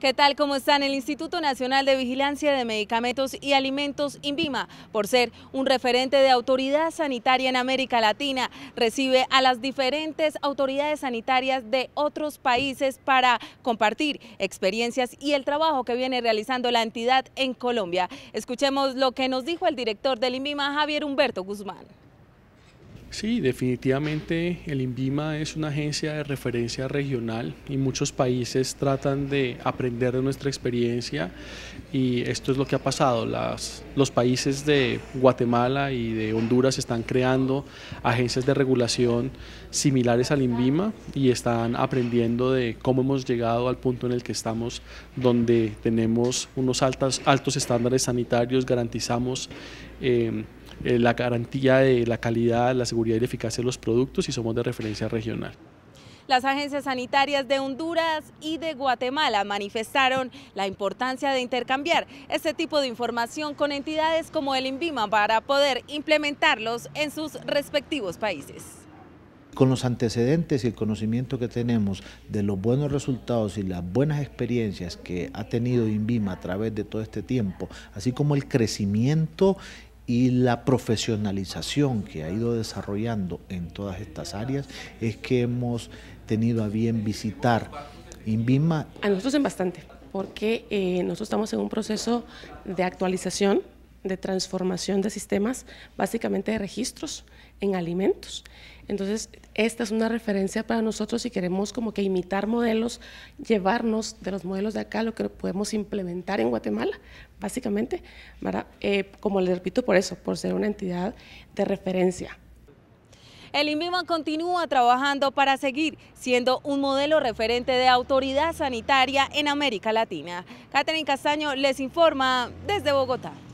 ¿Qué tal? ¿Cómo están? El Instituto Nacional de Vigilancia de Medicamentos y Alimentos, INVIMA, por ser un referente de autoridad sanitaria en América Latina, recibe a las diferentes autoridades sanitarias de otros países para compartir experiencias y el trabajo que viene realizando la entidad en Colombia. Escuchemos lo que nos dijo el director del INVIMA, Javier Humberto Guzmán. Sí, definitivamente el INVIMA es una agencia de referencia regional y muchos países tratan de aprender de nuestra experiencia y esto es lo que ha pasado. los países de Guatemala y de Honduras están creando agencias de regulación similares al INVIMA y están aprendiendo de cómo hemos llegado al punto en el que estamos, donde tenemos unos altas, altos estándares sanitarios, garantizamos Em, eh, la garantía de la calidad, la seguridad y la eficacia de los productos y somos de referencia regional. Las agencias sanitarias de Honduras y de Guatemala manifestaron la importancia de intercambiar este tipo de información con entidades como el INVIMA para poder implementarlos en sus respectivos países. Con los antecedentes y el conocimiento que tenemos de los buenos resultados y las buenas experiencias que ha tenido INVIMA a través de todo este tiempo, así como el crecimiento y la profesionalización que ha ido desarrollando en todas estas áreas es que hemos tenido a bien visitar Inbima. A nosotros en bastante, porque eh, nosotros estamos en un proceso de actualización de transformación de sistemas, básicamente de registros en alimentos. Entonces, esta es una referencia para nosotros si queremos como que imitar modelos, llevarnos de los modelos de acá lo que podemos implementar en Guatemala, básicamente, eh, como les repito, por eso, por ser una entidad de referencia. El INVIMA continúa trabajando para seguir siendo un modelo referente de autoridad sanitaria en América Latina. Catherine Castaño les informa desde Bogotá.